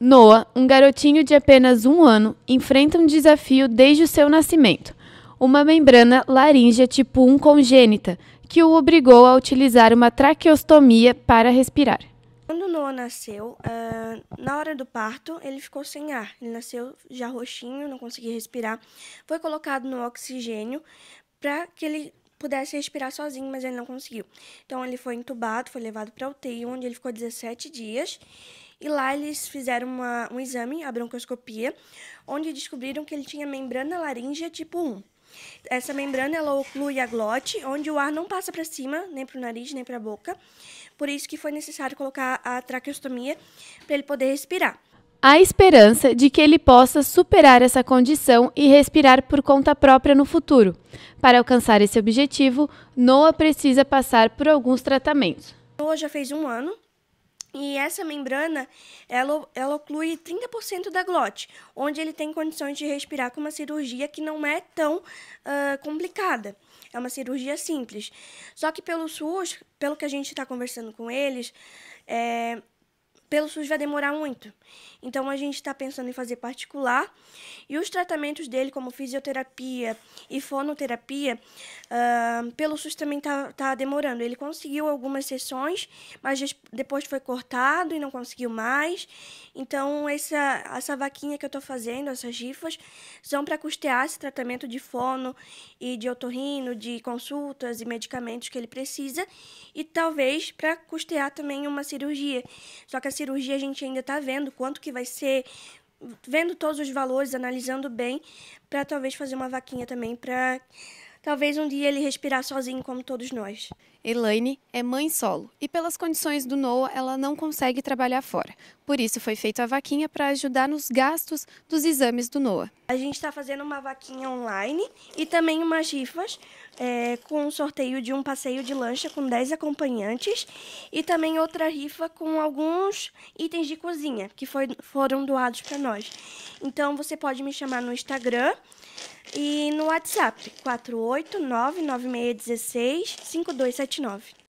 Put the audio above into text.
Noah, um garotinho de apenas um ano, enfrenta um desafio desde o seu nascimento: uma membrana laríngea tipo 1 congênita, que o obrigou a utilizar uma traqueostomia para respirar. Quando Noah nasceu, uh, na hora do parto, ele ficou sem ar. Ele nasceu já roxinho, não conseguia respirar. Foi colocado no oxigênio para que ele pudesse respirar sozinho, mas ele não conseguiu. Então, ele foi entubado, foi levado para o UTI, onde ele ficou 17 dias. E lá eles fizeram uma, um exame, a broncoscopia, onde descobriram que ele tinha membrana laríngea tipo 1. Essa membrana ela oclui a glote, onde o ar não passa para cima, nem para o nariz, nem para a boca. Por isso que foi necessário colocar a traqueostomia para ele poder respirar. Há esperança de que ele possa superar essa condição e respirar por conta própria no futuro. Para alcançar esse objetivo, Noah precisa passar por alguns tratamentos. Noah já fez um ano e essa membrana, ela, ela oclui 30% da glote, onde ele tem condições de respirar com uma cirurgia que não é tão uh, complicada. É uma cirurgia simples. Só que pelo SUS, pelo que a gente está conversando com eles, é, pelo SUS vai demorar muito. Então a gente está pensando em fazer particular e os tratamentos dele, como fisioterapia e fonoterapia, uh, pelo SUS também está tá demorando. Ele conseguiu algumas sessões, mas depois foi cortado e não conseguiu mais. Então essa, essa vaquinha que eu estou fazendo, essas rifas, são para custear esse tratamento de fono e de otorrino, de consultas e medicamentos que ele precisa e talvez para custear também uma cirurgia. Só que a assim, cirurgia a gente ainda está vendo quanto que vai ser, vendo todos os valores, analisando bem, para talvez fazer uma vaquinha também para Talvez um dia ele respirar sozinho como todos nós. Elaine é mãe solo e pelas condições do Noah ela não consegue trabalhar fora. Por isso foi feita a vaquinha para ajudar nos gastos dos exames do Noah. A gente está fazendo uma vaquinha online e também umas rifas é, com um sorteio de um passeio de lancha com 10 acompanhantes e também outra rifa com alguns itens de cozinha que foi, foram doados para nós. Então você pode me chamar no Instagram e no WhatsApp 48 8996165279. 5279.